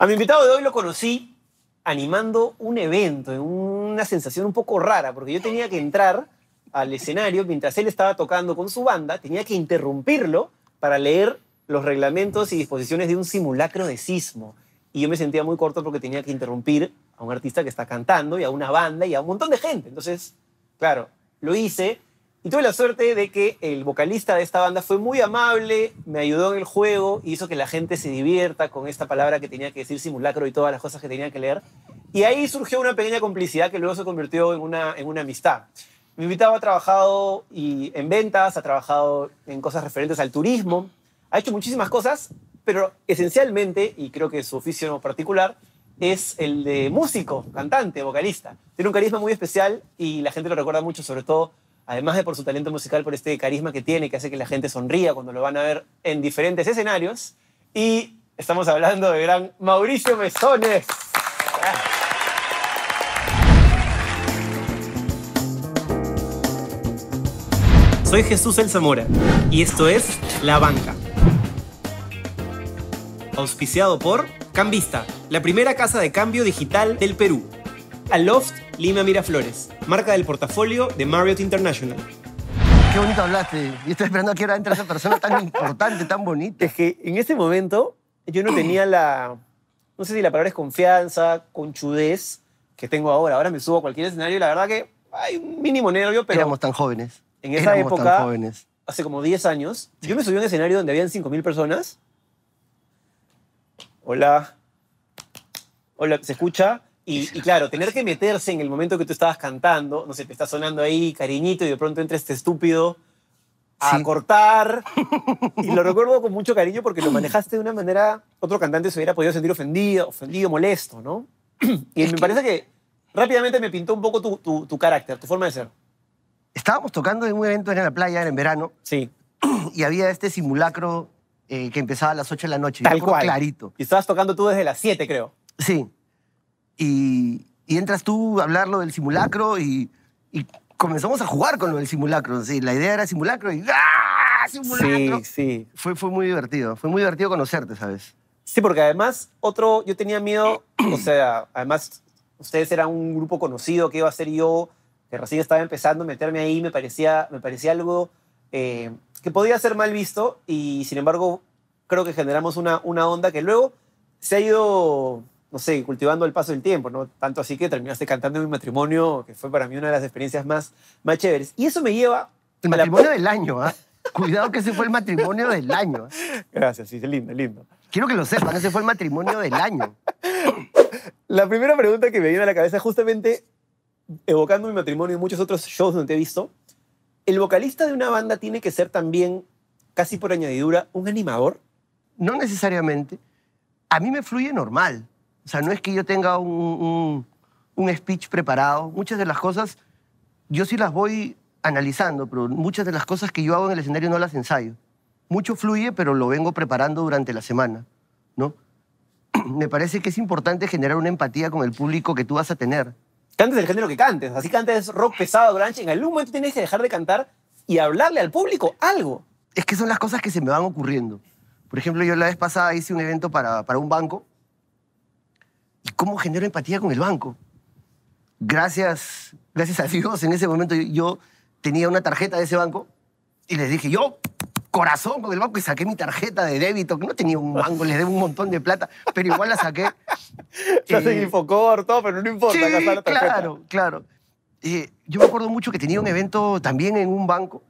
A mi invitado de hoy lo conocí animando un evento, una sensación un poco rara, porque yo tenía que entrar al escenario mientras él estaba tocando con su banda, tenía que interrumpirlo para leer los reglamentos y disposiciones de un simulacro de sismo. Y yo me sentía muy corto porque tenía que interrumpir a un artista que está cantando y a una banda y a un montón de gente. Entonces, claro, lo hice, y tuve la suerte de que el vocalista de esta banda fue muy amable, me ayudó en el juego hizo que la gente se divierta con esta palabra que tenía que decir simulacro y todas las cosas que tenía que leer. Y ahí surgió una pequeña complicidad que luego se convirtió en una, en una amistad. Mi invitado ha trabajado y en ventas, ha trabajado en cosas referentes al turismo, ha hecho muchísimas cosas, pero esencialmente, y creo que su oficio en particular, es el de músico, cantante, vocalista. Tiene un carisma muy especial y la gente lo recuerda mucho, sobre todo además de por su talento musical, por este carisma que tiene, que hace que la gente sonría cuando lo van a ver en diferentes escenarios. Y estamos hablando de gran Mauricio Mesones. Soy Jesús El Zamora y esto es La Banca. Auspiciado por Cambista, la primera casa de cambio digital del Perú. Loft Lima Miraflores, marca del portafolio de Marriott International. Qué bonito hablaste. y estoy esperando a que ahora entre esa persona tan importante, tan bonita. Es que en ese momento yo no tenía la, no sé si la palabra es confianza, conchudez que tengo ahora. Ahora me subo a cualquier escenario y la verdad que hay un mínimo nervio, pero... Éramos tan jóvenes. En esa época, hace como 10 años, yo me subí a un escenario donde habían 5.000 personas. Hola. Hola, ¿se escucha? Y, claro, tener que meterse en el momento que tú estabas cantando, no sé, te está sonando ahí cariñito y de pronto entra este estúpido a cortar. Y lo recuerdo con mucho cariño porque lo manejaste de una manera, otro cantante se hubiera podido sentir ofendido, ofendido, molesto, ¿no? Y me parece que rápidamente me pintó un poco tu, tu, carácter, tu forma de ser. Estábamos tocando en un evento en la playa, en verano. Sí. Y había este simulacro eh, que empezaba a las 8 de la noche. Tal cual. Clarito. Y estabas tocando tú desde las 7, creo. Sí y, entras tú a hablar lo del simulacro y, comenzamos a jugar con lo del simulacro. Sí, la idea era simulacro y ¡ah! ¡Simulacro! Sí, sí. Fue, fue muy divertido. Fue muy divertido conocerte, ¿sabes? Sí, porque además otro, yo tenía miedo, o sea, además ustedes eran un grupo conocido, que iba a ser yo? Que recién estaba empezando a meterme ahí, me parecía, me parecía algo eh, que podía ser mal visto y sin embargo creo que generamos una, una onda que luego se ha ido no sé, cultivando el paso del tiempo, ¿no? Tanto así que terminaste cantando en mi matrimonio, que fue para mí una de las experiencias más, más chéveres. Y eso me lleva... El matrimonio del año, ¿ah? Cuidado que ese fue el matrimonio del año. ¿ah? Gracias, sí, lindo, lindo. Quiero que lo sepan, ese fue el matrimonio del año. La primera pregunta que me viene a la cabeza justamente evocando mi matrimonio y muchos otros shows donde te he visto. ¿El vocalista de una banda tiene que ser también, casi por añadidura, un animador? No necesariamente. A mí me fluye normal. O sea, no es que yo tenga un, speech preparado. Muchas de las cosas, yo sí las voy analizando, pero muchas de las cosas que yo hago en el escenario no las ensayo. Mucho fluye, pero lo vengo preparando durante la semana, ¿no? Me parece que es importante generar una empatía con el público que tú vas a tener. Cantes del género que cantes, así cantes rock pesado, grunge, en algún momento tienes que dejar de cantar y hablarle al público algo. Es que son las cosas que se me van ocurriendo. Por ejemplo, yo la vez pasada hice un evento para un banco ¿Y cómo genero empatía con el banco? Gracias, gracias a Dios, en ese momento yo, tenía una tarjeta de ese banco y les dije, yo, corazón con el banco, y saqué mi tarjeta de débito, que no tenía un banco, les debo un montón de plata, pero igual la saqué. Se hace eh, todo, pero no importa. claro, claro. Eh, yo me acuerdo mucho que tenía un evento también en un banco.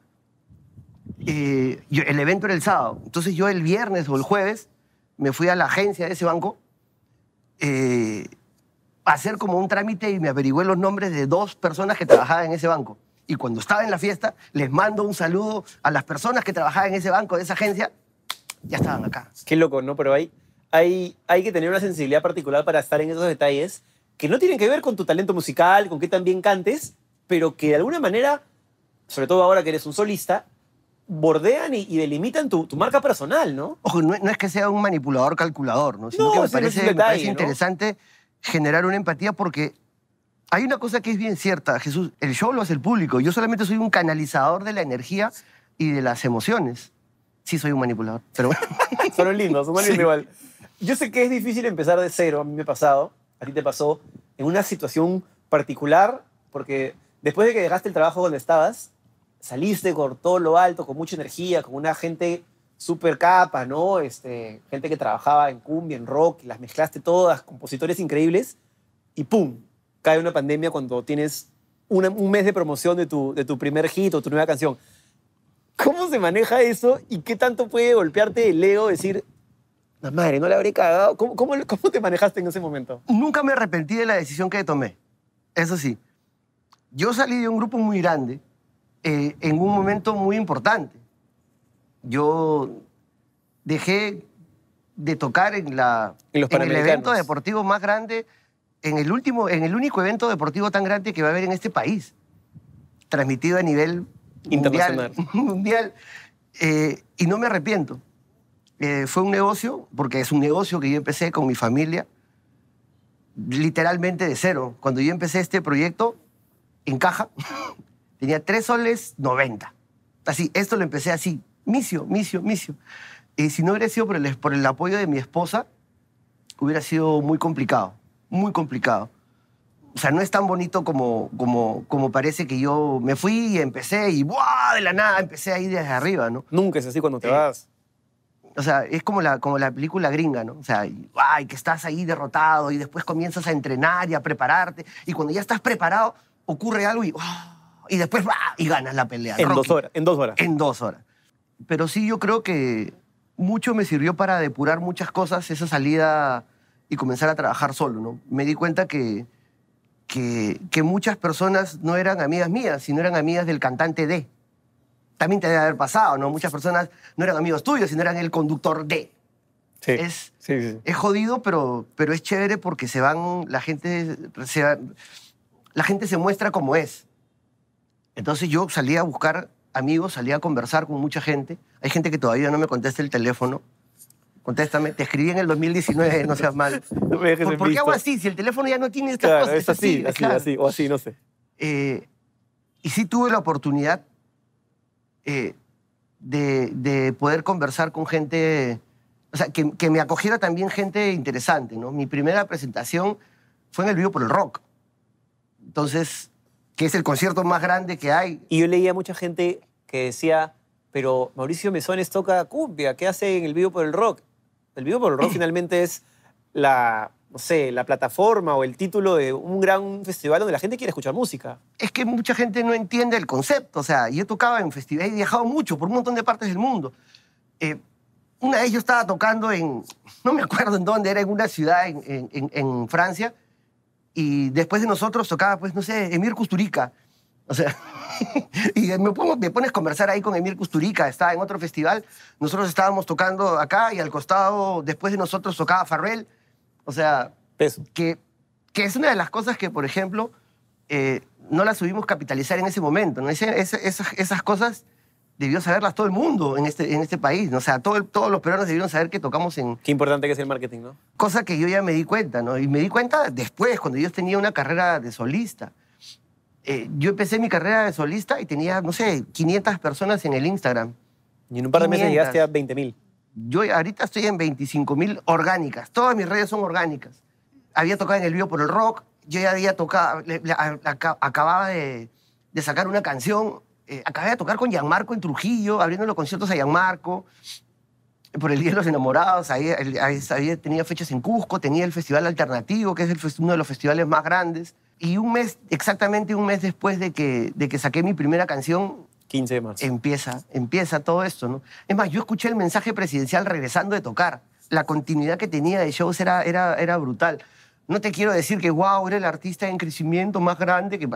Eh, el evento era el sábado. Entonces yo el viernes o el jueves me fui a la agencia de ese banco eh, hacer como un trámite y me averigüé los nombres de dos personas que trabajaban en ese banco. Y cuando estaba en la fiesta, les mando un saludo a las personas que trabajaban en ese banco, de esa agencia, ya estaban acá. Qué loco, ¿no? Pero hay, hay, hay que tener una sensibilidad particular para estar en esos detalles que no tienen que ver con tu talento musical, con qué tan bien cantes, pero que de alguna manera, sobre todo ahora que eres un solista, bordean y, delimitan tu, marca personal, ¿no? no, es que sea un manipulador calculador, ¿no? Sino que me parece, interesante generar una empatía porque hay una cosa que es bien cierta, Jesús, el show lo hace el público. Yo solamente soy un canalizador de la energía y de las emociones. Sí, soy un manipulador, pero bueno. son lindos, son lindos igual. Yo sé que es difícil empezar de cero, a mí me ha pasado, a ti te pasó, en una situación particular, porque después de que dejaste el trabajo donde estabas, saliste cortó lo alto, con mucha energía, con una gente súper capa, ¿no? Este, gente que trabajaba en cumbia, en rock, las mezclaste todas, compositores increíbles, y ¡pum! Cae una pandemia cuando tienes un mes de promoción de tu, primer hit o tu nueva canción. ¿Cómo se maneja eso y qué tanto puede golpearte el ego decir, la madre, no la habré cagado? cómo, te manejaste en ese momento? Nunca me arrepentí de la decisión que tomé. Eso sí, yo salí de un grupo muy grande eh, en un momento muy importante. Yo dejé de tocar en, la, en, el evento deportivo más grande, en el, último, en el único evento deportivo tan grande que va a haber en este país, transmitido a nivel Mundial. mundial eh, y no me arrepiento. Eh, fue un negocio, porque es un negocio que yo empecé con mi familia, literalmente de cero. Cuando yo empecé este proyecto, en caja, Tenía tres soles 90. Así, esto lo empecé así, micio, misio, misio. Y si no hubiera sido por el, por el apoyo de mi esposa, hubiera sido muy complicado, muy complicado. O sea, no es tan bonito como, como, como parece que yo me fui y empecé y ¡buah! De la nada empecé ahí desde arriba, ¿no? Nunca es así cuando te eh, vas. O sea, es como la, como la película gringa, ¿no? O sea, y, ¡ay! Que estás ahí derrotado y después comienzas a entrenar y a prepararte. Y cuando ya estás preparado, ocurre algo y ¡ah! y después va y ganas la pelea. En dos horas. En dos horas. En dos horas. Pero sí, yo creo que mucho me sirvió para depurar muchas cosas esa salida y comenzar a trabajar solo, ¿no? Me di cuenta que, que, que muchas personas no eran amigas mías, sino eran amigas del cantante D. También te debe haber pasado, ¿no? Muchas personas no eran amigos tuyos, sino eran el conductor D. Sí, es, es jodido, pero, pero es chévere porque se van, la gente se, la gente se muestra como es. Entonces yo salí a buscar amigos, salí a conversar con mucha gente. Hay gente que todavía no me contesta el teléfono. Contéstame, te escribí en el 2019, no seas mal. ¿Por, qué hago así? Si el teléfono ya no tiene estas cosas. Es así, así, así, o así, no sé. Eh, y sí tuve la oportunidad eh, de, poder conversar con gente, o sea, que, me acogiera también gente interesante, ¿no? Mi primera presentación fue en el vivo por el rock. Entonces, que es el concierto más grande que hay. Y yo leía mucha gente que decía, pero Mauricio Mesones toca cumbia, ¿qué hace en el vivo por el rock? El vivo por el rock finalmente es la, no sé, la plataforma o el título de un gran festival donde la gente quiere escuchar música. Es que mucha gente no entiende el concepto. O sea, yo tocaba en festivales, he viajado mucho por un montón de partes del mundo. Eh, una vez yo estaba tocando en, no me acuerdo en dónde, era en una ciudad en Francia, y después de nosotros tocaba, pues, no sé, Emir Custurica. O sea, y me, pones a conversar ahí con Emir Custurica, estaba en otro festival, nosotros estábamos tocando acá y al costado, después de nosotros tocaba Farrell. O sea, Que, que es una de las cosas que, por ejemplo, eh, no las subimos capitalizar en ese momento. ¿no? esas, esas cosas debió saberlas todo el mundo en este, en este país. O sea, todo todos los peruanos debieron saber que tocamos en... Qué importante que es el marketing, ¿no? Cosa que yo ya me di cuenta, ¿no? Y me di cuenta después, cuando yo tenía una carrera de solista. Eh, yo empecé mi carrera de solista y tenía, no sé, 500 personas en el Instagram. Y en un par de meses llegaste a 20 mil. Yo ahorita estoy en 25 mil orgánicas. Todas mis redes son orgánicas. Había tocado en el vivo por el rock. Yo ya había tocado, acababa de, de sacar una canción eh, acabé de tocar con Gianmarco en Trujillo, abriendo los conciertos a Gianmarco. Por el Día de los Enamorados, ahí, tenía fechas en Cusco, tenía el Festival Alternativo, que es uno de los festivales más grandes. Y un mes, exactamente un mes después de que, de que saqué mi primera canción, 15 de marzo. Empieza, empieza todo esto, ¿no? Es más, yo escuché el mensaje presidencial regresando de tocar. La continuidad que tenía de shows era, era, era brutal. No te quiero decir que, wow, era el artista en crecimiento más grande que...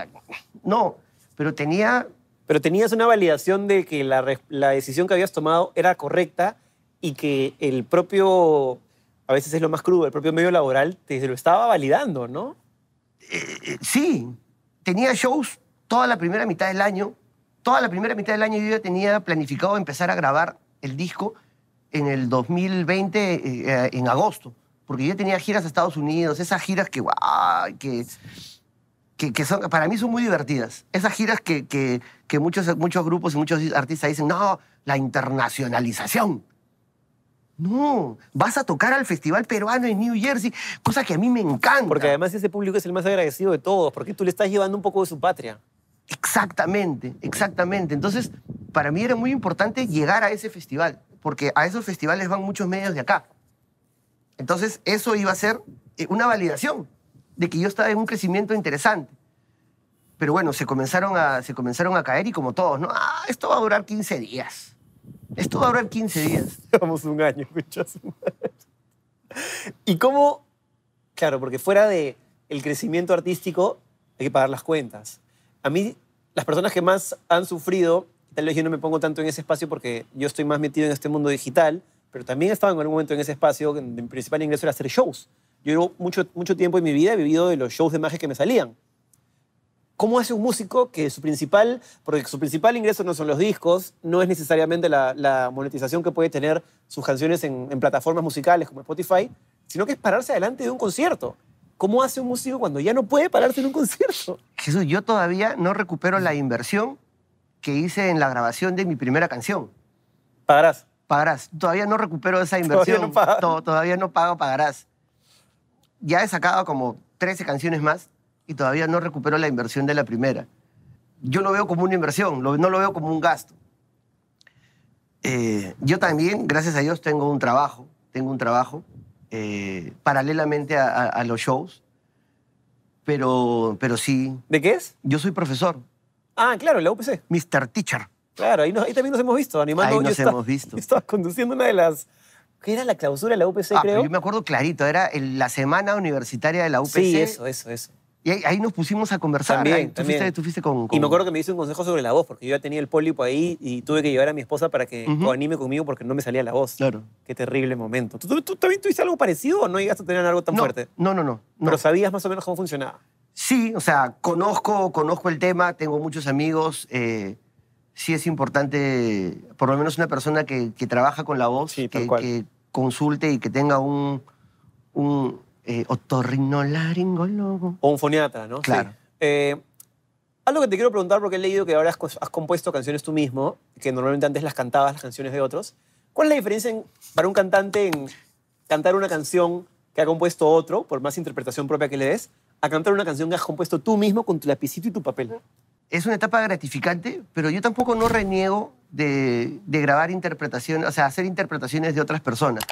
No, pero tenía pero tenías una validación de que la, decisión que habías tomado era correcta y que el propio, a veces es lo más crudo, el propio medio laboral te lo estaba validando, ¿no? Eh, eh, sí, tenía shows toda la primera mitad del año. Toda la primera mitad del año yo ya tenía planificado empezar a grabar el disco en el 2020, eh, en agosto, porque yo tenía giras a Estados Unidos, esas giras que, que que, son, para mí son muy divertidas. Esas giras que, que, que, muchos, muchos grupos y muchos artistas dicen, no, la internacionalización. No, vas a tocar al Festival Peruano en New Jersey, cosa que a mí me encanta. Porque además ese público es el más agradecido de todos, porque tú le estás llevando un poco de su patria. Exactamente, exactamente. Entonces, para mí era muy importante llegar a ese festival, porque a esos festivales van muchos medios de acá. Entonces, eso iba a ser eh, una validación de que yo estaba en un crecimiento interesante. Pero bueno, se comenzaron a, se comenzaron a caer y como todos, ¿no? Ah, esto va a durar 15 días. Esto va a durar 15 días. Llevamos un año, escuchas. ¿Y cómo? Claro, porque fuera de el crecimiento artístico hay que pagar las cuentas. A mí, las personas que más han sufrido, tal vez yo no me pongo tanto en ese espacio porque yo estoy más metido en este mundo digital, pero también estaba en algún momento en ese espacio, mi principal ingreso era hacer shows. Yo mucho, mucho tiempo en mi vida he vivido de los shows de magia que me salían. ¿Cómo hace un músico que su principal, porque su principal ingreso no son los discos, no es necesariamente la, monetización que puede tener sus canciones en, en, plataformas musicales como Spotify, sino que es pararse adelante de un concierto? ¿Cómo hace un músico cuando ya no puede pararse en un concierto? Jesús, yo todavía no recupero la inversión que hice en la grabación de mi primera canción. ¿Pagarás? Pagarás. Todavía no recupero esa inversión. Todavía no, todavía no pago, pagarás ya he sacado como 13 canciones más y todavía no recupero la inversión de la primera. Yo lo veo como una inversión, no lo veo como un gasto. Eh, yo también, gracias a Dios, tengo un trabajo, tengo un trabajo eh, paralelamente a, los shows, pero, pero sí. ¿De qué es? Yo soy profesor. Ah, claro, en la UPC. Mr. Teacher. Claro, ahí, también nos hemos visto animando. Ahí nos hemos visto. Estabas conduciendo una de las que era la clausura de la UPC, ah, creo. yo me acuerdo clarito, era la semana universitaria de la UPC. Sí, eso, eso, eso. Y ahí, nos pusimos a conversar. También, tú, Fuiste, con, Y me acuerdo que me hizo un consejo sobre la voz, porque yo ya tenía el pólipo ahí y tuve que llevar a mi esposa para que lo anime conmigo porque no me salía la voz. Claro. Qué terrible momento. ¿Tú, tú, también tuviste algo parecido o no llegaste a tener algo tan fuerte? No, no, no, no. Pero sabías más o menos cómo funcionaba. Sí, o sea, conozco, conozco el tema, tengo muchos amigos. Eh, sí es importante, por lo menos una persona que, trabaja con la voz, sí, que, que, consulte y que tenga un, un eh, otorrinolaringólogo. O un foniatra, ¿no? Claro. Eh, algo que te quiero preguntar, porque he leído que ahora has, compuesto canciones tú mismo, que normalmente antes las cantabas las canciones de otros. ¿Cuál es la diferencia para un cantante en cantar una canción que ha compuesto otro, por más interpretación propia que le des, a cantar una canción que has compuesto tú mismo con tu lapicito y tu papel? Es una etapa gratificante, pero yo tampoco no reniego de, grabar interpretaciones, o sea, hacer interpretaciones de otras personas,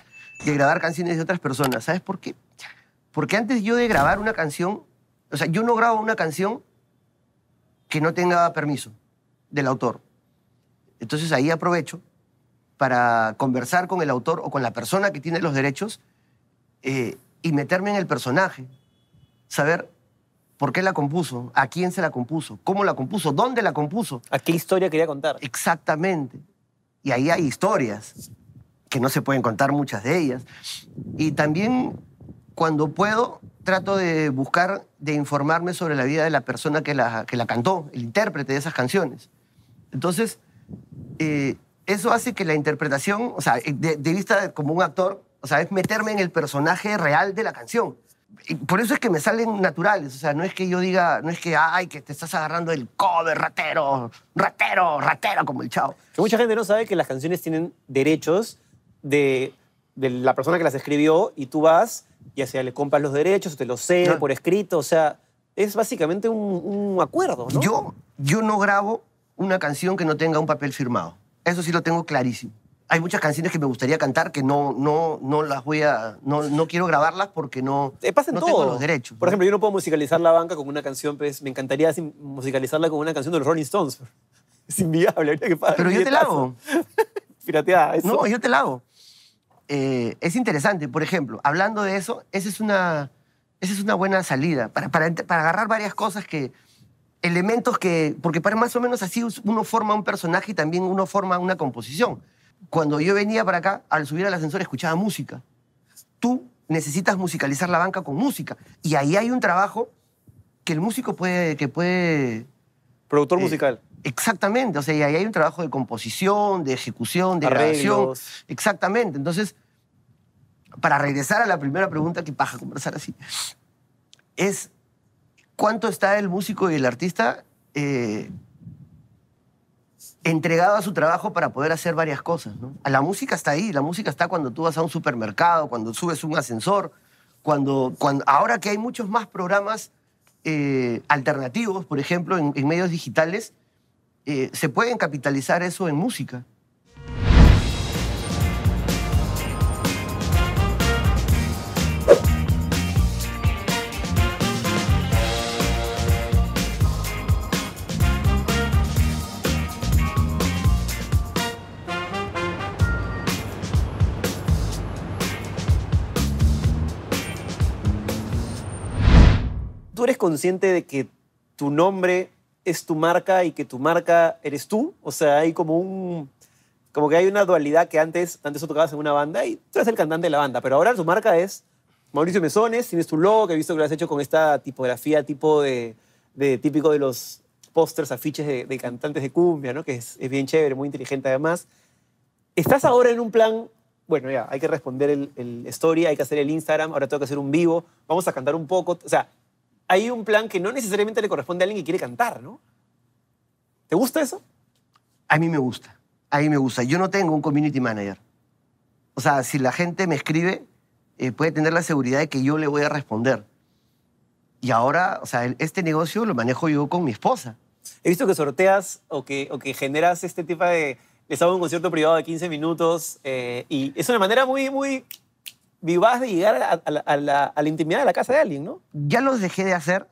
de grabar canciones de otras personas. ¿Sabes por qué? Porque antes yo de grabar una canción, o sea, yo no grabo una canción que no tenga permiso del autor. Entonces ahí aprovecho para conversar con el autor o con la persona que tiene los derechos eh, y meterme en el personaje, saber ¿Por qué la compuso? ¿A quién se la compuso? ¿Cómo la compuso? ¿Dónde la compuso? ¿A qué historia quería contar? Exactamente. Y ahí hay historias que no se pueden contar muchas de ellas. Y también cuando puedo trato de buscar, de informarme sobre la vida de la persona que la, que la cantó, el intérprete de esas canciones. Entonces, eh, eso hace que la interpretación, o sea, de, vista como un actor, o sea, es meterme en el personaje real de la canción por eso es que me salen naturales. O sea, no es que yo diga, no es que, ay, que te estás agarrando el cover, ratero, ratero, ratero, como el chavo. mucha gente no sabe que las canciones tienen derechos de, la persona que las escribió y tú vas, ya sea le compras los derechos, te los cede por escrito, o sea, es básicamente un, acuerdo, Yo, yo no grabo una canción que no tenga un papel firmado. Eso sí lo tengo clarísimo hay muchas canciones que me gustaría cantar que no, no, no las voy a. No, no quiero grabarlas porque no, no tengo los derechos. Por ejemplo, yo no puedo musicalizar la banca con una canción, pues me encantaría musicalizarla con una canción de los Rolling Stones. Es inviable, que pasa Pero yo te la hago. Pirateada, eso. No, yo te la hago. Eh, es interesante, por ejemplo, hablando de eso, esa es una, esa es una buena salida para, para, para agarrar varias cosas que, elementos que, porque para más o menos así uno forma un personaje y también uno forma una composición cuando yo venía para acá, al subir al ascensor escuchaba música. Tú necesitas musicalizar la banca con música. Y ahí hay un trabajo que el músico puede... Que puede Productor eh, musical. Exactamente, o sea, y ahí hay un trabajo de composición, de ejecución, de Arreglos. Exactamente, entonces, para regresar a la primera pregunta que paja conversar así, es cuánto está el músico y el artista eh, entregado a su trabajo para poder hacer varias cosas. ¿no? La música está ahí, la música está cuando tú vas a un supermercado, cuando subes un ascensor, cuando, cuando ahora que hay muchos más programas eh, alternativos, por ejemplo, en, medios digitales, eh, se pueden capitalizar eso en música. consciente de que tu nombre es tu marca y que tu marca eres tú? O sea, hay como un... Como que hay una dualidad que antes, antes tú tocabas en una banda y tú eres el cantante de la banda, pero ahora tu marca es Mauricio Mesones, tienes tu logo que he visto que lo has hecho con esta tipografía tipo de, de típico de los pósters, afiches de, cantantes de cumbia, ¿no? que es, bien chévere, muy inteligente además. Estás ahora en un plan, bueno, ya, hay que responder el, el, story, hay que hacer el Instagram, ahora tengo que hacer un vivo, vamos a cantar un poco, o sea, hay un plan que no necesariamente le corresponde a alguien que quiere cantar, ¿no? ¿Te gusta eso? A mí me gusta. A mí me gusta. Yo no tengo un community manager. O sea, si la gente me escribe, eh, puede tener la seguridad de que yo le voy a responder. Y ahora, o sea, este negocio lo manejo yo con mi esposa. He visto que sorteas o que, o que generas este tipo de... Les hago un concierto privado de 15 minutos eh, y es una manera muy, muy Vivás de llegar a, la, intimidad de la casa de alguien, ¿no? Ya los dejé de hacer.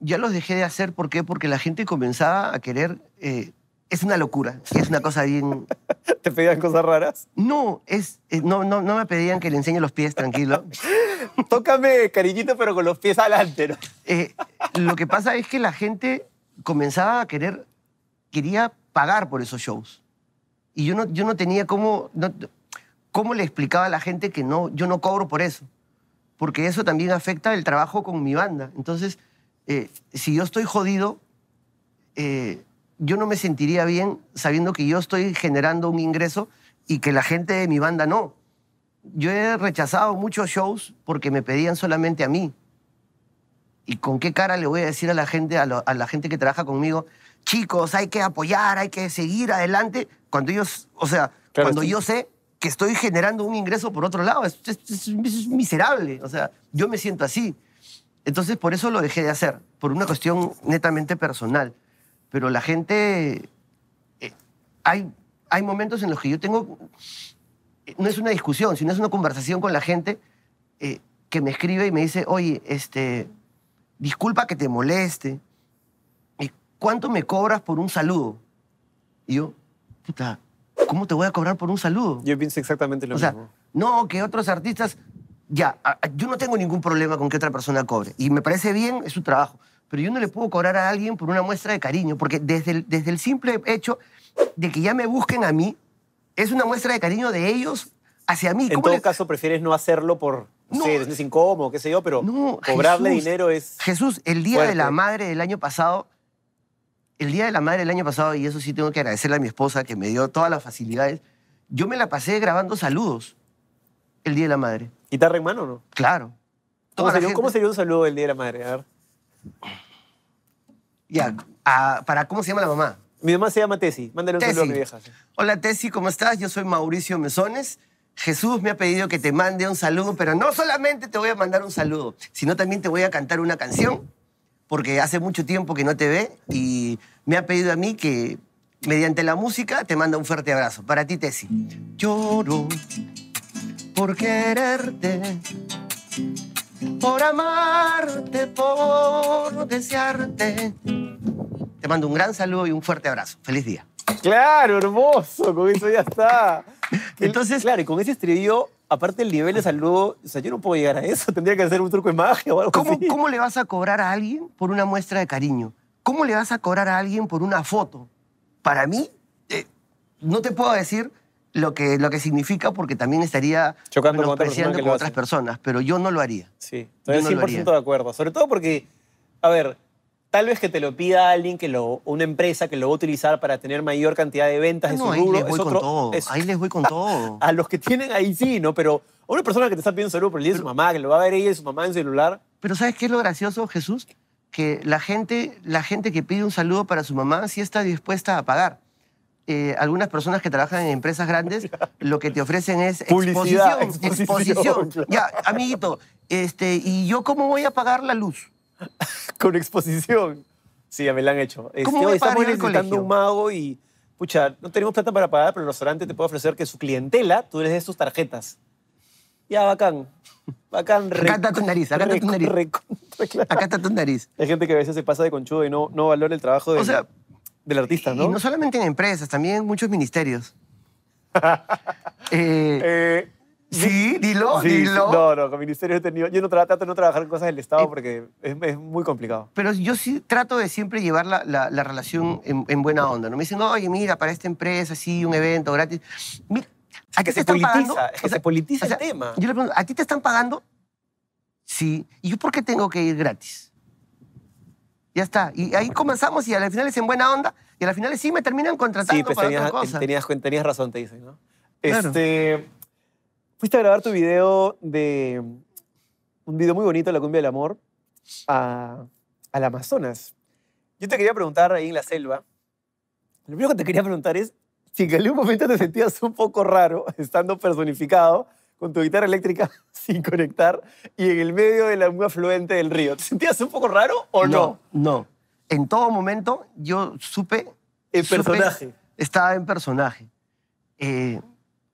Ya los dejé de hacer. ¿Por qué? Porque la gente comenzaba a querer. Eh, es una locura. Es una cosa bien. ¿Te pedían cosas raras? No, eh, no, no, no, me pedían que le enseñe los pies, tranquilo. Tócame, cariñito, pero con los pies adelante, ¿no? Eh, lo que pasa es que la gente comenzaba a querer. Quería pagar por esos shows. Y yo no, yo no tenía cómo. ¿cómo le explicaba a la gente que no, yo no cobro por eso? Porque eso también afecta el trabajo con mi banda. Entonces, eh, si yo estoy jodido, eh, yo no me sentiría bien sabiendo que yo estoy generando un ingreso y que la gente de mi banda no. Yo he rechazado muchos shows porque me pedían solamente a mí. ¿Y con qué cara le voy a decir a la gente, a, la gente que trabaja conmigo, chicos, hay que apoyar, hay que seguir adelante? Cuando ellos, o sea, cuando yo sé que estoy generando un ingreso por otro lado. Es, miserable. O sea, yo me siento así. Entonces, por eso lo dejé de hacer, por una cuestión netamente personal. Pero la gente. Eh, hay, hay momentos en los que yo tengo. no es una discusión, sino es una conversación con la gente eh, que me escribe y me dice: Oye, este, disculpa que te moleste. ¿Cuánto me cobras por un saludo? Y yo, puta, ¿cómo te voy a cobrar por un saludo? Yo pienso exactamente lo mismo. Sea, no, que otros artistas. Ya, yo no tengo ningún problema con que otra persona cobre. Y me parece bien, es su trabajo. Pero yo no le puedo cobrar a alguien por una muestra de cariño, porque desde el, desde el simple hecho de que ya me busquen a mí, es una muestra de cariño de ellos hacia mí. En todo caso, prefieres no hacerlo por, no, es incómodo, qué sé yo, pero cobrarle dinero es... Jesús, el Día de la Madre del año pasado, el Día de la Madre el año pasado, y eso sí tengo que agradecerle a mi esposa que me dio todas las facilidades, yo me la pasé grabando saludos el Día de la Madre. ¿Guitarra en mano o no? Claro. ¿Cómo sería, un saludo el Día de la Madre? A ver. Ya, para cómo se llama la mamá. Mi mamá se llama Tessy. Mándale un saludo a mi vieja. Hola Tessy, ¿cómo estás? Yo soy Mauricio Mesones. Jesús me ha pedido que te mande un saludo, pero no solamente te voy a mandar un saludo, sino también te voy a cantar una canción porque hace mucho tiempo que no te ve y me ha pedido a mí que mediante la música te manda un fuerte abrazo. Para ti, Tessy. Lloro por quererte, por amarte, por desearte. Te mando un gran saludo y un fuerte abrazo. Feliz día. Claro, hermoso, con eso ya está. Entonces, claro, y con ese estribillo aparte el nivel de saludo, o sea, yo no puedo llegar a eso, tendría que hacer un truco de magia o algo así. ¿Cómo le vas a cobrar a alguien por una muestra de cariño? ¿Cómo le vas a cobrar a alguien por una foto? Para mí, eh, no te puedo decir lo que, lo que significa porque también estaría chocando con, con otras personas, pero yo no lo haría. Sí, estoy 100% de acuerdo. Sobre todo porque, a ver, Tal vez que te lo pida alguien que lo, una empresa que lo va a utilizar para tener mayor cantidad de ventas no, ahí Les voy con todo. ahí les voy con todo. A, los que tienen ahí sí, ¿no? Pero a una persona que te está pidiendo salud por el día de su mamá, que lo va a ver ella y su mamá en celular. Pero ¿sabes qué es lo gracioso, Jesús? Que la gente, la gente que pide un saludo para su mamá sí está dispuesta a pagar. Eh, algunas personas que trabajan en empresas grandes lo que te ofrecen es exposición. Exposición. Ya, amiguito, este, ¿y yo cómo voy a pagar la luz? con exposición. Sí, ya me la han hecho. Este, ¿Cómo este, estamos necesitando un mago y, pucha, no tenemos plata para pagar, pero el restaurante te puede ofrecer que su clientela, tú eres de sus tarjetas. Ya, bacán. Bacán. acá está tu nariz, acá está tu nariz. Acá está tu nariz. Hay gente que a veces se pasa de conchudo y no, no valora el trabajo del artista, ¿no? Y no solamente en empresas, también en muchos ministerios. eh, eh Sí, dilo, dilo. No, no, con ministerio he tenido. Yo no trato de no trabajar en cosas del Estado eh, porque es, muy complicado. Pero yo sí trato de siempre llevar la, la, relación en, buena onda. No me dicen, oye, mira, para esta empresa, sí, un evento gratis. Mira, ¿A te están politiza, pagando? se politiza el tema. Yo le pregunto, ¿a ti te están pagando? Sí. ¿Y yo por qué tengo que ir gratis? Ya está. Y ahí comenzamos y al final es en buena onda y al final sí me terminan contratando pues para tenías, otra Tenías, razón, te dicen, ¿no? Este fuiste a grabar tu video de un video muy bonito, La cumbia del amor, a, al Amazonas. Yo te quería preguntar ahí en la selva, lo primero que te quería preguntar es si en algún momento te sentías un poco raro estando personificado con tu guitarra eléctrica sin conectar y en el medio de la, muy afluente del río. ¿Te sentías un poco raro o no? No, no. En todo momento yo supe... El personaje. estaba en personaje. Eh,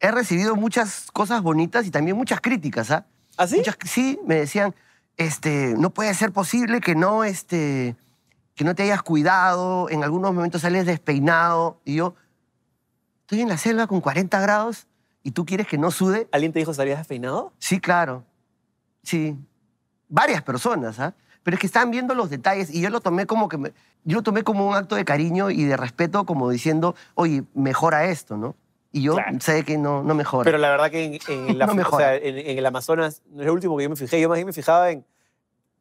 he recibido muchas cosas bonitas y también muchas críticas, ¿ah? ¿Ah, sí? sí, me decían, este, no puede ser posible que no, este, que no te hayas cuidado, en algunos momentos sales despeinado. Y yo, estoy en la selva con 40 grados y tú quieres que no sude. ¿Alguien te dijo salías despeinado? Sí, claro. Sí. Varias personas, ¿ah? Pero es que estaban viendo los detalles y yo lo tomé como que yo lo tomé como un acto de cariño y de respeto, como diciendo, oye, mejora esto, ¿no? Y yo sé que no, no mejora. Pero la verdad que en, la, en, el Amazonas, no es lo último que yo me fijé, yo más bien me fijaba en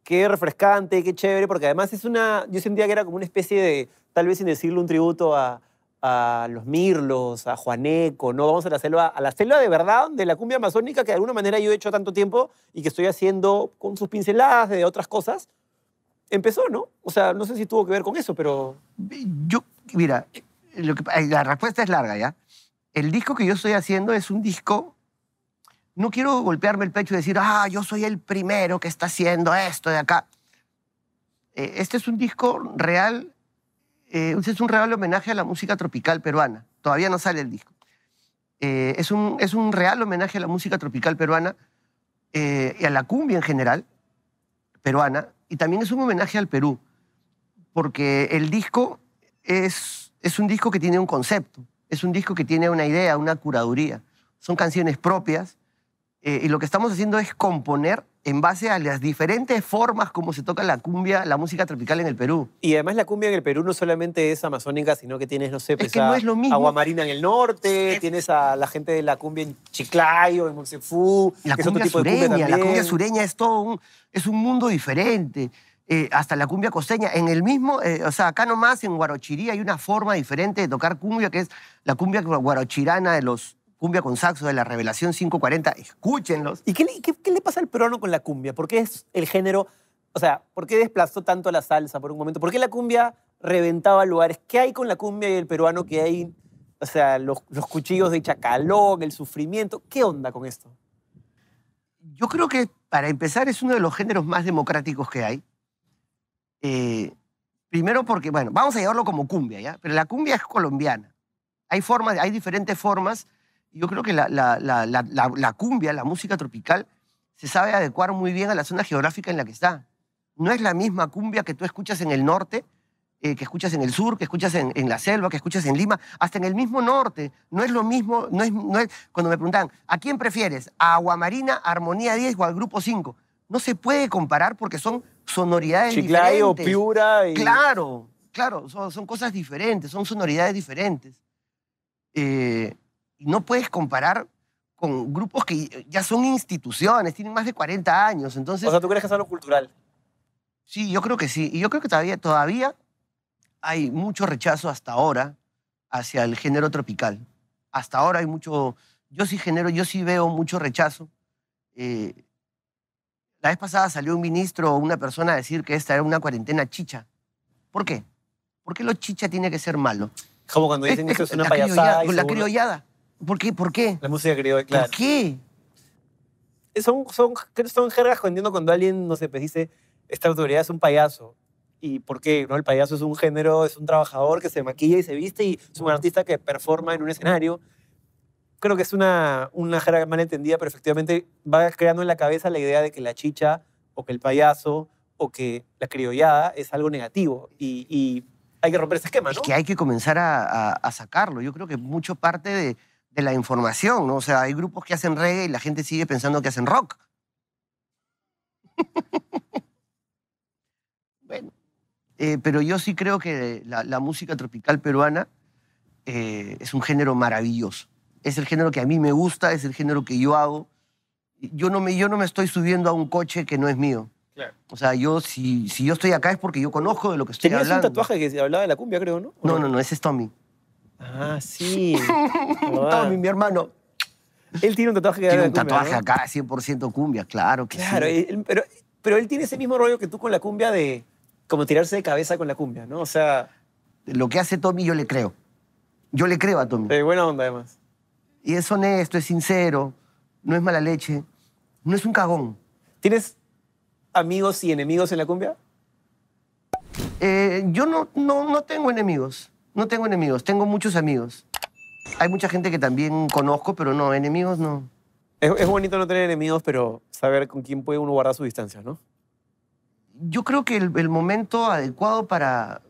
qué refrescante, qué chévere, porque además es una, yo sentía que era como una especie de, tal vez sin decirlo, un tributo a, a los Mirlos, a Juaneco, ¿no? Vamos a la selva, a la selva de verdad de la cumbia amazónica que de alguna manera yo he hecho tanto tiempo y que estoy haciendo con sus pinceladas de otras cosas. Empezó, ¿no? O sea, no sé si tuvo que ver con eso, pero... Yo, mira, lo la respuesta es larga, ¿ya? el disco que yo estoy haciendo es un disco. No quiero golpearme el pecho y decir, ah, yo soy el primero que está haciendo esto de acá. Eh, este es un disco real, eh, este es un real homenaje a la música tropical peruana. Todavía no sale el disco. Eh, es, un, es un real homenaje a la música tropical peruana y a la cumbia en general, peruana, y también es un homenaje al Perú, porque el disco es, es un disco que tiene un concepto es un disco que tiene una idea, una curaduría. Son canciones propias eh, y lo que estamos haciendo es componer en base a las diferentes formas como se toca la cumbia, la música tropical en el Perú. Y además la cumbia en el Perú no solamente es amazónica, sino que tienes, no sé, pues, es lo mismo. agua marina en el norte, tienes a la gente de la cumbia en Chiclayo, en Monsefú, la cumbia sureña, La cumbia sureña es todo un, es un mundo diferente. Eh, hasta la cumbia costeña. En el mismo, eh, o sea, acá nomás en Guarochirí hay una forma diferente de tocar cumbia, que es la cumbia guarochirana de los cumbia con saxo de la Revelación 540. Escúchenlos. ¿Y qué le, pasa al peruano con la cumbia? ¿Por qué es el género, o sea, por qué desplazó tanto la salsa por un momento? ¿Por qué la cumbia reventaba lugares? ¿Qué hay con la cumbia y el peruano que hay? O sea, los, los cuchillos de chacalón, el sufrimiento. ¿Qué onda con esto? Yo creo que, para empezar, es uno de los géneros más democráticos que hay. Eh, primero porque, bueno, vamos a llevarlo como cumbia, ¿ya? Pero la cumbia es colombiana. Hay formas, hay diferentes formas. Yo creo que la, cumbia, la música tropical, se sabe adecuar muy bien a la zona geográfica en la que está. No es la misma cumbia que tú escuchas en el norte, eh, que escuchas en el sur, que escuchas en, la selva, que escuchas en Lima, hasta en el mismo norte. No es lo mismo, no no es, cuando me preguntan, ¿a quién prefieres? ¿A Aguamarina, Armonía 10 o al Grupo 5? No se puede comparar porque son sonoridades Chiclayo, Piura. Claro, claro, son, cosas diferentes, son sonoridades diferentes. Eh, y no puedes comparar con grupos que ya son instituciones, tienen más de 40 años, entonces... O sea, ¿tú crees que es algo cultural? Sí, yo creo que sí. Y yo creo que todavía, todavía hay mucho rechazo hasta ahora hacia el género tropical. Hasta ahora hay mucho... Yo sí genero, yo sí veo mucho rechazo. Eh, la vez pasada salió un ministro o una persona a decir que esta era una cuarentena chicha. ¿Por qué? ¿Por qué lo chicha tiene que ser malo? Como cuando dicen que es una payasada. la criollada. ¿Por qué? ¿Por qué? La música criolla, claro. ¿Por qué? Son, son, son jergas cuando alguien, no pues dice, esta autoridad es un payaso. ¿Y por qué? ¿No? El payaso es un género, es un trabajador que se maquilla y se viste y es un artista que performa en un escenario creo que es una, una jerga mal entendida, pero efectivamente va creando en la cabeza la idea de que la chicha o que el payaso o que la criollada es algo negativo y, hay que romper ese esquema, ¿no? Es que hay que comenzar a, sacarlo. Yo creo que mucho parte de, la información, ¿no? O sea, hay grupos que hacen reggae y la gente sigue pensando que hacen rock. bueno, eh, pero yo sí creo que la, música tropical peruana eh, es un género maravilloso es el género que a mí me gusta, es el género que yo hago. Yo no me, yo no me estoy subiendo a un coche que no es mío. Claro. O sea, yo, si, si yo estoy acá es porque yo conozco de lo que estoy hablando. Tenías un tatuaje que hablaba de la cumbia, creo, ¿no? No, no, no, ese es Tommy. Ah, sí. Tommy, mi hermano. Él tiene un tatuaje que Tiene un tatuaje acá, 100% cumbia, claro que claro, sí. Claro, pero, pero él tiene ese mismo rollo que tú con la cumbia de como tirarse de cabeza con la cumbia, ¿no? O sea... Lo que hace Tommy yo le creo. Yo le creo a Tommy. Eh, buena onda, además y es honesto, es sincero, no es mala leche, no es un cagón. ¿Tienes amigos y enemigos en la cumbia? Eh, yo no, no, tengo enemigos, no tengo enemigos, tengo muchos amigos. Hay mucha gente que también conozco, pero no, enemigos no. Es, bonito no tener enemigos, pero saber con quién puede uno guardar su distancia, ¿no? Yo creo que el momento adecuado para,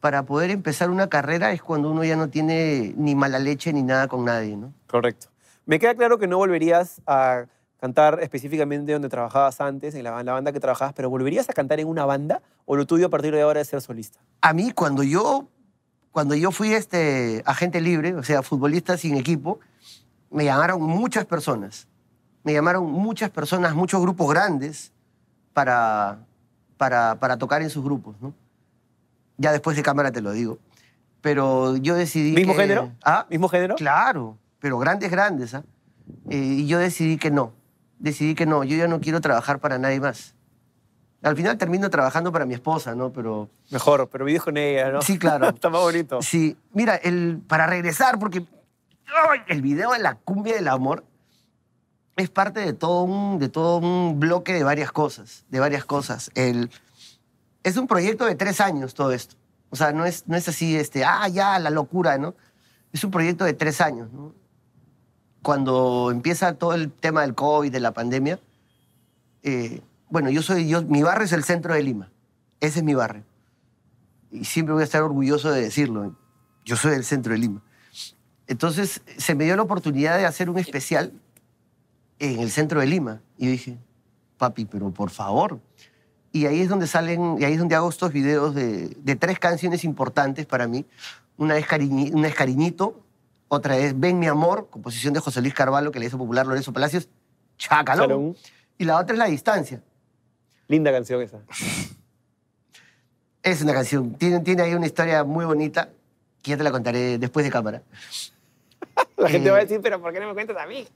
para poder empezar una carrera es cuando uno ya no tiene ni mala leche ni nada con nadie, ¿no? Correcto. Me queda claro que no volverías a cantar específicamente donde trabajabas antes, en la, banda que trabajabas, pero ¿volverías a cantar en una banda o lo tuyo a partir de ahora es ser solista? A mí, cuando yo, cuando yo fui este, agente libre, o sea, futbolista sin equipo, me llamaron muchas personas. Me llamaron muchas personas, muchos grupos grandes para, para, para tocar en sus grupos, ¿no? Ya después de cámara te lo digo. Pero yo decidí. ¿Mismo género? ¿Ah? ¿Mismo género? Claro, pero grandes, grandes. ¿ah? Eh, y yo decidí que no. Decidí que no. Yo ya no quiero trabajar para nadie más. Al final termino trabajando para mi esposa, ¿no? Pero. Mejor, pero mi con ella, ¿no? Sí, claro. Está más bonito. Sí. Mira, el, para regresar, porque. El video de la cumbia del amor es parte de todo un, de todo un bloque de varias cosas. De varias cosas. El es un proyecto de tres años todo esto. O sea, no es, no es así, este, ah, ya, la locura, ¿no? Es un proyecto de tres años, ¿no? Cuando empieza todo el tema del COVID, de la pandemia, eh, bueno, yo soy, yo, mi barrio es el centro de Lima. Ese es mi barrio. Y siempre voy a estar orgulloso de decirlo. Yo soy del centro de Lima. Entonces, se me dio la oportunidad de hacer un especial en el centro de Lima. Y dije, papi, pero por favor, y ahí es donde salen, y ahí es donde hago estos videos de, tres canciones importantes para mí. Una es, Cariñito, otra es Ven mi amor, composición de José Luis Carvalho, que le hizo popular Lorenzo Palacios, Chacalón. Y la otra es La distancia. Linda canción esa. Es una canción, tiene, tiene ahí una historia muy bonita, que ya te la contaré después de cámara. la gente va a eh, decir, pero ¿por qué no me cuentas a mí?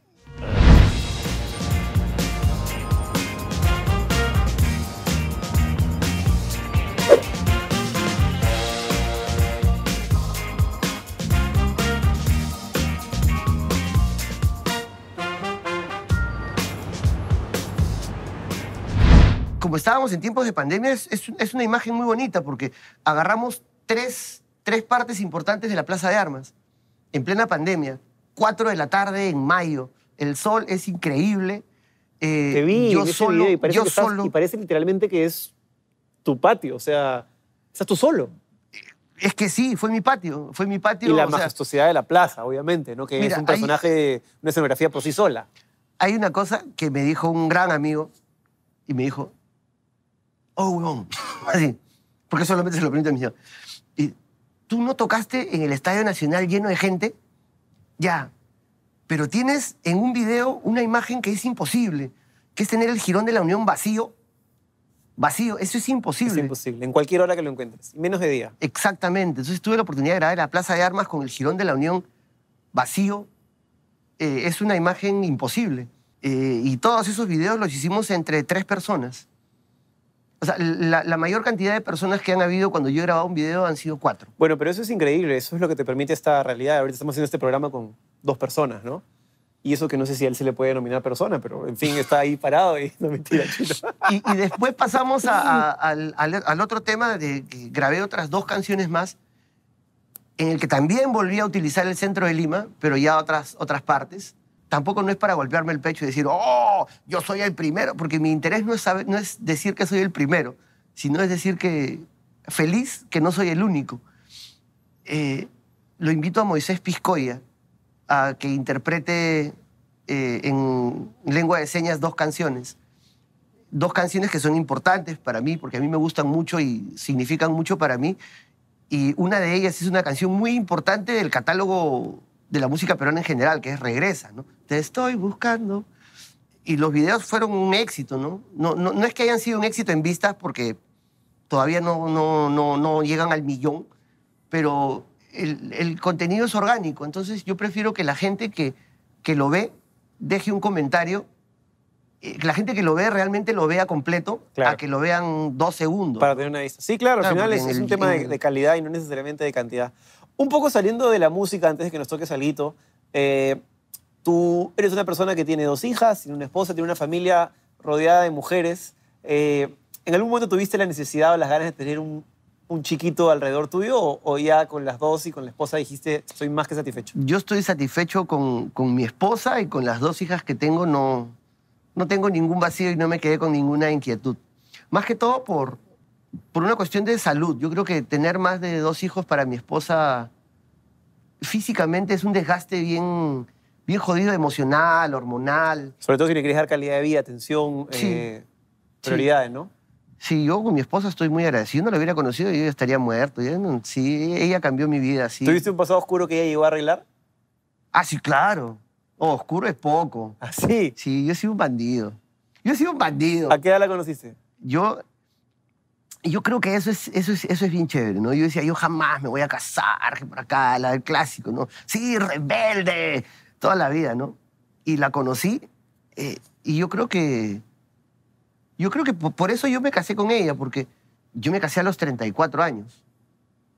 estábamos en tiempos de pandemia es, una imagen muy bonita porque agarramos tres, tres partes importantes de la Plaza de Armas en plena pandemia, 4 de la tarde en mayo, el sol es increíble. Eh, Te vi yo solo, y parece, literalmente que es tu patio, o sea, estás tú solo. Es que sí, fue mi patio, fue mi patio. Y la majestuosidad de la plaza, obviamente, ¿no? Que es un personaje, una escenografía por sí sola. Hay una cosa que me dijo un gran amigo y me dijo, oh, huevón, así, porque solamente se lo permite a Y tú no tocaste en el Estadio Nacional lleno de gente, ya, pero tienes en un video una imagen que es imposible, que es tener el Girón de la Unión vacío, vacío, eso es imposible. Es imposible, en cualquier hora que lo encuentres, menos de día. Exactamente, entonces tuve la oportunidad de grabar la Plaza de Armas con el Girón de la Unión vacío, eh, es una imagen imposible. Eh, y todos esos videos los hicimos entre tres personas. O sea, la, mayor cantidad de personas que han habido cuando yo he grabado un video han sido cuatro. Bueno, pero eso es increíble, eso es lo que te permite esta realidad. Ahorita estamos haciendo este programa con dos personas, ¿no? Y eso que no sé si a él se le puede denominar persona, pero en fin, está ahí parado y no mentira, chino. Y, después pasamos al, otro tema de grabé otras dos canciones más, en el que también volví a utilizar el centro de Lima, pero ya otras, otras partes tampoco no es para golpearme el pecho y decir, oh, yo soy el primero, porque mi interés no es, no es decir que soy el primero, sino es decir que feliz que no soy el único. Eh, lo invito a Moisés Piscoya a que interprete eh, en lengua de señas dos canciones. Dos canciones que son importantes para mí, porque a mí me gustan mucho y significan mucho para mí. Y una de ellas es una canción muy importante del catálogo de la música peruana en general, que es Regresa, ¿no? Te estoy buscando. Y los videos fueron un éxito, ¿no? No, no, es que hayan sido un éxito en vistas porque todavía no, no, no, no llegan al millón, pero el, contenido es orgánico. Entonces yo prefiero que la gente que, que lo ve deje un comentario. Eh, que la gente que lo ve realmente lo vea completo a que lo vean dos segundos. Para tener una vista. Sí, claro, al final es, un tema de, calidad y no necesariamente de cantidad. Un poco saliendo de la música, antes de que nos toque Salito, eh, tú eres una persona que tiene dos hijas, y una esposa, tiene una familia rodeada de mujeres. Eh, ¿En algún momento tuviste la necesidad o las ganas de tener un, chiquito alrededor tuyo o, ya con las dos y con la esposa dijiste, soy más que satisfecho? Yo estoy satisfecho con, mi esposa y con las dos hijas que tengo. No, no tengo ningún vacío y no me quedé con ninguna inquietud. Más que todo por, por una cuestión de salud. Yo creo que tener más de dos hijos para mi esposa físicamente es un desgaste bien, bien jodido emocional, hormonal. Sobre todo si le quieres dar calidad de vida, atención, eh, prioridades, ¿no? Sí, yo con mi esposa estoy muy agradecido. Si no la hubiera conocido, yo estaría muerto. sí, ella cambió mi vida. Sí. ¿Tuviste un pasado oscuro que ella llegó a arreglar? Ah, sí, claro. oscuro es poco. ¿Ah, sí? Sí, yo he sido un bandido. Yo he sido un bandido. ¿A qué edad la conociste? Yo yo creo que eso es, eso, es, eso es bien chévere, ¿no? Yo decía, yo jamás me voy a casar, que por acá, la del clásico, ¿no? Sí, rebelde, toda la vida, ¿no? Y la conocí eh, y yo creo que... Yo creo que por eso yo me casé con ella, porque yo me casé a los 34 años.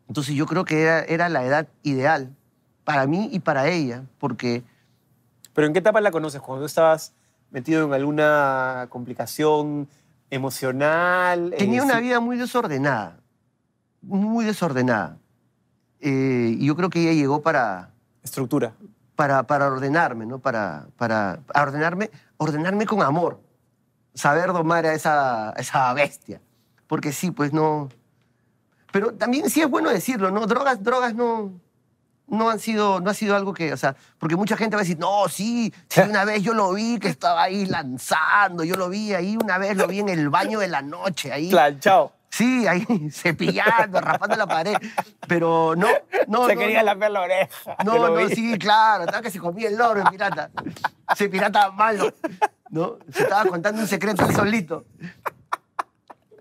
Entonces yo creo que era, era la edad ideal para mí y para ella, porque... ¿Pero en qué etapa la conoces? ¿Cuando estabas metido en alguna complicación? emocional. Eh, Tenía una vida muy desordenada, muy desordenada. Eh, y yo creo que ella llegó para... Estructura. Para, para ordenarme, ¿no? Para, para, ordenarme, ordenarme con amor. Saber domar a esa, esa bestia. Porque sí, pues no... Pero también sí es bueno decirlo, ¿no? Drogas, drogas no no han sido, no ha sido algo que, o sea, porque mucha gente va a decir, no, sí, sí, una vez yo lo vi que estaba ahí lanzando, yo lo vi ahí una vez, lo vi en el baño de la noche, ahí. Planchado. Sí, ahí cepillando, raspando la pared. Pero no, no. Se quería no. la oreja. No, no, sí, claro. Estaba que se comía el loro, el pirata. Ese pirata malo. ¿No? Se estaba contando un secreto solito.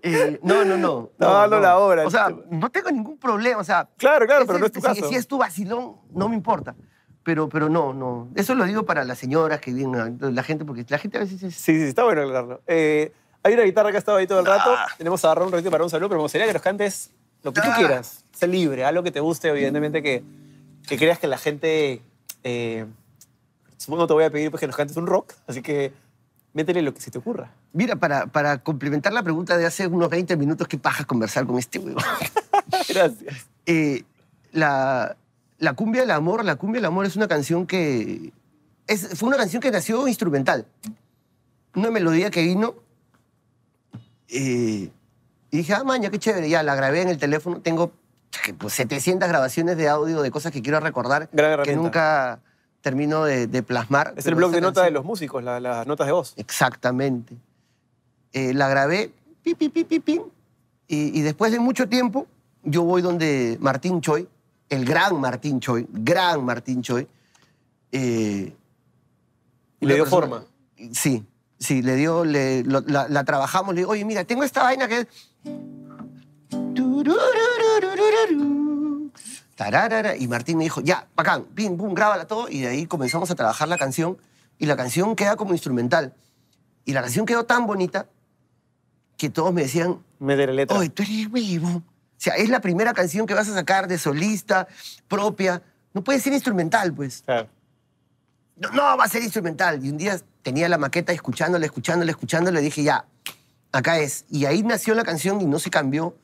Eh, no, no, no. No, no, la obra. O sea, este, no tengo ningún problema. O sea, claro, claro, pero no es tu caso. Si es tu vacilón, no me importa. Pero, pero no, no. Eso lo digo para las señoras que vienen, la gente, porque la gente a veces Sí, sí, está bueno aclararlo. Eh, hay una guitarra que ha estado ahí todo el rato. Ah. Tenemos a agarrar un ratito para un saludo, pero me gustaría que nos cantes lo que tú ah. quieras. Sé libre, algo que te guste, evidentemente, que, que creas que la gente... Eh, supongo te voy a pedir pues, que nos cantes un rock, así que métele lo que se te ocurra. Mira, para, complementar la pregunta de hace unos 20 minutos, qué paja conversar con este huevo? Gracias. Eh, la, cumbia del amor, la cumbia del amor es una canción que... fue una canción que nació instrumental. Una melodía que vino eh, y dije, ah, maña, qué chévere. Ya la grabé en el teléfono. Tengo 700 pues, grabaciones de audio de cosas que quiero recordar que nunca termino de, plasmar. Es el blog de notas de los músicos, las notas de voz. Exactamente. Eh, la grabé, pi, y, y, después de mucho tiempo yo voy donde Martín Choi, el gran Martín Choi, gran Martín Choi. ¿Y eh, le dio forma? Sí, sí, le dio, le, la, trabajamos, le digo, oye, mira, tengo esta vaina que es... Y Martín me dijo, ya, bacán, pim, pum, grábala todo. Y de ahí comenzamos a trabajar la canción. Y la canción queda como instrumental. Y la canción quedó tan bonita que todos me decían, me de la letra. Oye, tú eres huevo. O sea, es la primera canción que vas a sacar de solista, propia. No puede ser instrumental, pues. Claro. No, va a ser instrumental. Y un día tenía la maqueta escuchándola, escuchándola, escuchándola. le dije, ya, acá es. Y ahí nació la canción y no se cambió.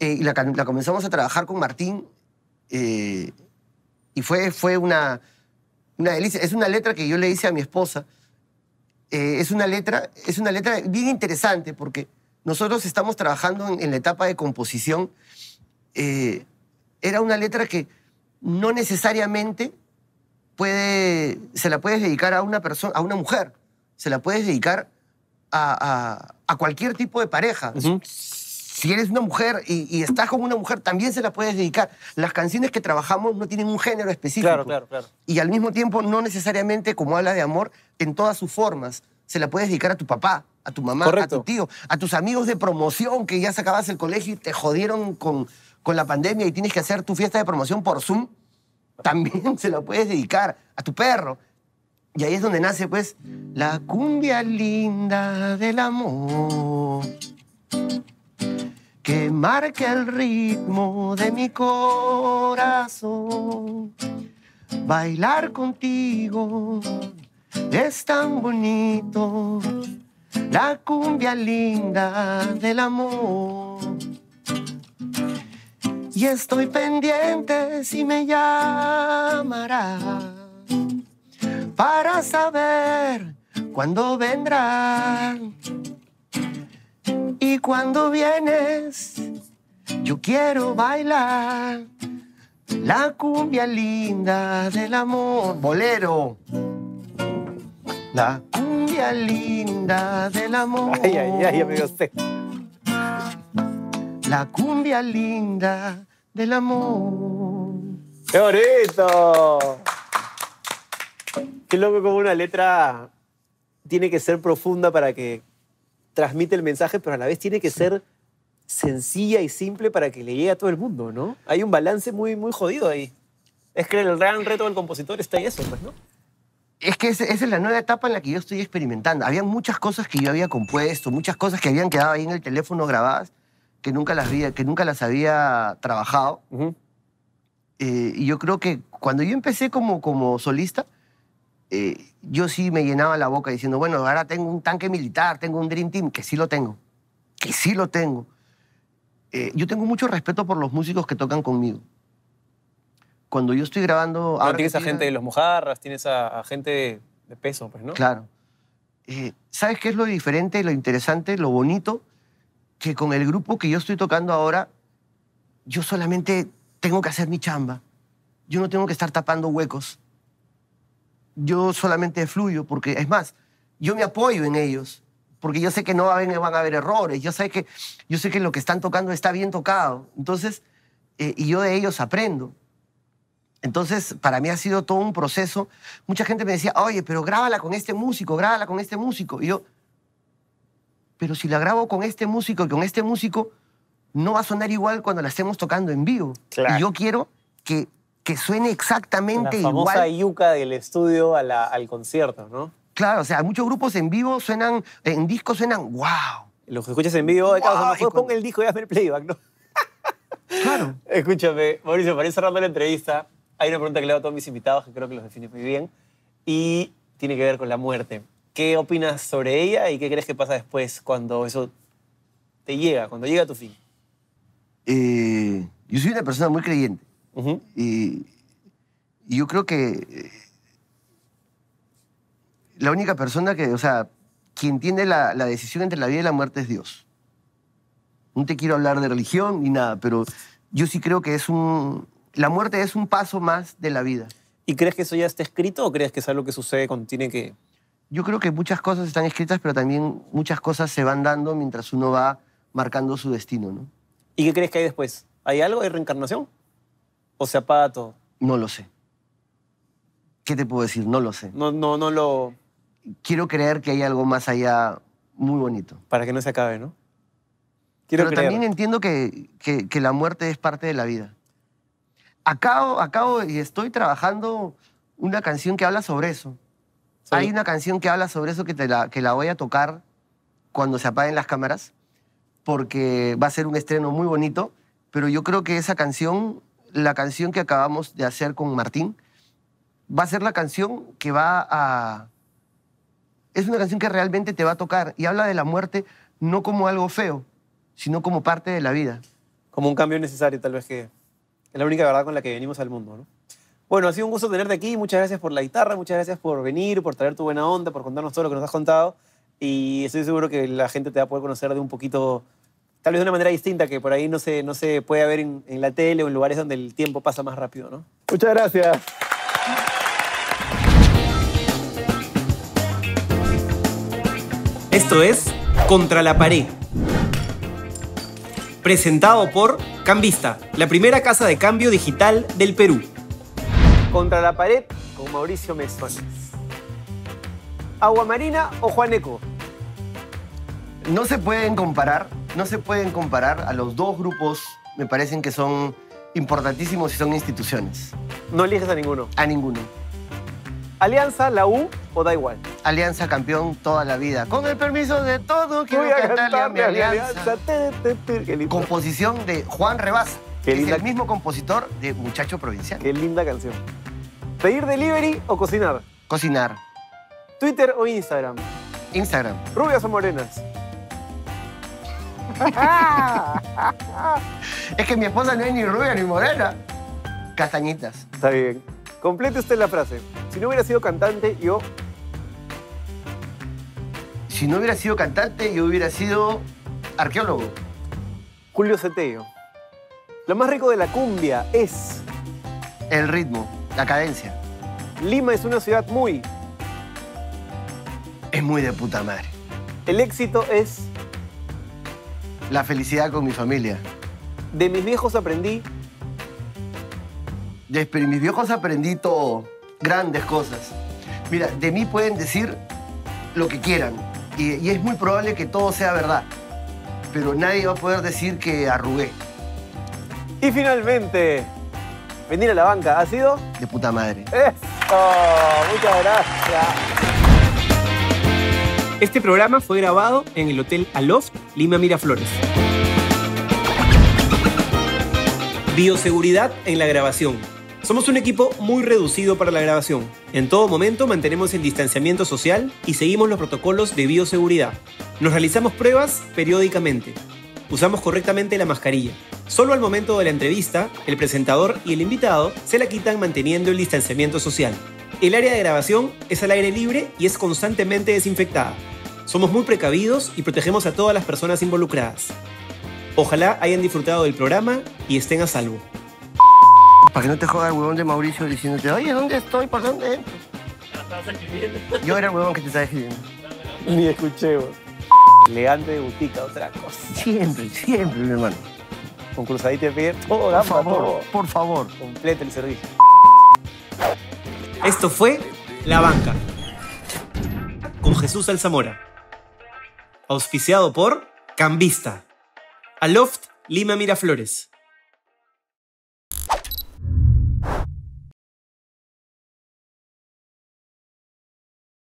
Eh, y la, comenzamos a trabajar con Martín. Eh, y fue, fue una, una delicia. Es una letra que yo le hice a mi esposa. Eh, es, una letra, es una letra bien interesante porque nosotros estamos trabajando en, la etapa de composición, eh, era una letra que no necesariamente puede, se la puedes dedicar a una persona, a una mujer, se la puedes dedicar a, cualquier tipo de pareja. Si eres una mujer y, y, estás con una mujer, también se la puedes dedicar. Las canciones que trabajamos no tienen un género específico. Y al mismo tiempo, no necesariamente, como habla de amor, en todas sus formas se la puedes dedicar a tu papá, a tu mamá, a tu tío, a tus amigos de promoción que ya sacabas el colegio y te jodieron con, con la pandemia y tienes que hacer tu fiesta de promoción por Zoom. También se la puedes dedicar a tu perro. Y ahí es donde nace, pues, la cumbia linda del amor que marque el ritmo de mi corazón. Bailar contigo es tan bonito, la cumbia linda del amor. Y estoy pendiente si me llamará para saber cuándo vendrá. Y cuando vienes, yo quiero bailar la cumbia linda del amor. Bolero. La cumbia linda del amor. Ay, ay, ay, amigo usted. La cumbia linda del amor. ¡Qué bonito! Qué loco como una letra tiene que ser profunda para que transmite el mensaje, pero a la vez tiene que ser sencilla y simple para que le llegue a todo el mundo, ¿no? Hay un balance muy, muy jodido ahí. Es que el gran reto del compositor está en eso, pues, ¿no? es que esa es la nueva etapa en la que yo estoy experimentando. Había muchas cosas que yo había compuesto, muchas cosas que habían quedado ahí en el teléfono grabadas, que nunca las había, que nunca las había trabajado. Eh, y yo creo que cuando yo empecé como, como solista, eh, yo sí me llenaba la boca diciendo, bueno, ahora tengo un tanque militar, tengo un Dream Team, que sí lo tengo, que sí lo tengo. Eh, yo tengo mucho respeto por los músicos que tocan conmigo cuando yo estoy grabando... Claro, tienes a gente de los mojarras, tienes a, gente de peso, pues, ¿no? Claro. Eh, ¿Sabes qué es lo diferente, lo interesante, lo bonito? Que con el grupo que yo estoy tocando ahora, yo solamente tengo que hacer mi chamba. Yo no tengo que estar tapando huecos. Yo solamente fluyo, porque es más, yo me apoyo en ellos, porque yo sé que no van a haber errores, yo sé que, yo sé que lo que están tocando está bien tocado. Entonces, eh, y yo de ellos aprendo. Entonces, para mí ha sido todo un proceso. Mucha gente me decía, oye, pero grábala con este músico, grábala con este músico. Y yo, pero si la grabo con este músico y con este músico, no va a sonar igual cuando la estemos tocando en vivo. Y yo quiero que, que suene exactamente igual. La famosa yuca del estudio al concierto, ¿no? Claro, o sea, muchos grupos en vivo suenan, en discos suenan, wow. Los que escuchas en vivo, wow, claro, pues el disco y hazme el playback, ¿no? Claro. Escúchame, Mauricio, para ir cerrando la entrevista, hay una pregunta que le hago a todos mis invitados que creo que los define muy bien y tiene que ver con la muerte. ¿Qué opinas sobre ella y qué crees que pasa después cuando eso te llega, cuando llega a tu fin? Eh, yo soy una persona muy creyente y, yo creo que eh, la única persona que, o sea, quien tiene la decisión entre la vida y la muerte es Dios. No te quiero hablar de religión ni nada, pero yo sí creo que es un, la muerte es un paso más de la vida. ¿Y crees que eso ya está escrito o crees que es algo que sucede cuando tiene que...? Yo creo que muchas cosas están escritas, pero también muchas cosas se van dando mientras uno va marcando su destino, ¿Y qué crees que hay después? ¿Hay algo? ¿Hay reencarnación? ¿O se apaga todo? No lo sé. ¿Qué te puedo decir? No lo sé. No, no, no lo... Quiero creer que hay algo más allá muy bonito. Para que no se acabe, ¿no? Pero también entiendo que, que la muerte es parte de la vida acabo, acabo y estoy trabajando una canción que habla sobre eso. Hay una canción que habla sobre eso que, te la, que la voy a tocar cuando se apaguen las cámaras, porque va a ser un estreno muy bonito, pero yo creo que esa canción, la canción que acabamos de hacer con Martín, va a ser la canción que va a... Es una canción que realmente te va a tocar y habla de la muerte no como algo feo, sino como parte de la vida. Como un cambio necesario tal vez que... Es la única verdad con la que venimos al mundo, ¿no? Bueno, ha sido un gusto tenerte aquí. Muchas gracias por la guitarra, muchas gracias por venir, por traer tu buena onda, por contarnos todo lo que nos has contado. Y estoy seguro que la gente te va a poder conocer de un poquito, tal vez de una manera distinta que por ahí no se, no puede ver en, la tele o en lugares donde el tiempo pasa más rápido, ¿no? Muchas gracias. Esto es Contra la Pared. Presentado por Cambista, la primera casa de cambio digital del Perú. Contra la pared con Mauricio Mesones. ¿Aguamarina o Juaneco? No se pueden comparar, no se pueden comparar a los dos grupos, me parecen que son importantísimos y son instituciones. No eliges a ninguno. A ninguno. ¿Alianza, la U o da igual? Alianza campeón toda la vida. Con el permiso de todo quiero Voy cantarle Composición de Juan Rebaz, el mismo compositor de Muchacho Provincial. Qué linda canción. ¿Pedir delivery o cocinar? Cocinar, ¿Twitter o Instagram? Instagram, ¿Rubias o morenas? Es que mi esposa no es ni rubia ni morena. Castañitas. Está bien. Complete usted la frase. Si no hubiera sido cantante, yo si no hubiera sido cantante, yo hubiera sido arqueólogo. Julio Ceteo. Lo más rico de la cumbia es... El ritmo, la cadencia. Lima es una ciudad muy... Es muy de puta madre. El éxito es... La felicidad con mi familia. De mis viejos aprendí... De mis viejos aprendí todo. Grandes cosas. Mira, de mí pueden decir lo que quieran y, es muy probable que todo sea verdad. Pero nadie va a poder decir que arrugué. Y finalmente, venir a la banca, ¿ha sido? De puta madre. ¡Eso! Muchas gracias. Este programa fue grabado en el Hotel Aloft, Lima Miraflores. Bioseguridad en la grabación. Somos un equipo muy reducido para la grabación. En todo momento mantenemos el distanciamiento social y seguimos los protocolos de bioseguridad. Nos realizamos pruebas periódicamente. Usamos correctamente la mascarilla. Solo al momento de la entrevista, el presentador y el invitado se la quitan manteniendo el distanciamiento social. El área de grabación es al aire libre y es constantemente desinfectada. Somos muy precavidos y protegemos a todas las personas involucradas. Ojalá hayan disfrutado del programa y estén a salvo. Para que no te joda el huevón de Mauricio diciéndote, oye, ¿dónde estoy? ¿Por dónde? Yo era el huevón que te estaba escribiendo. Ni escuché, vos. Leandro de Butica, otra cosa. Siempre, siempre, mi hermano. Con cruzadita de pie, oh, por favor, por favor. Completa el servicio. Esto fue La Banca. Con Jesús Alzamora. Auspiciado por Cambista. Aloft Lima Miraflores.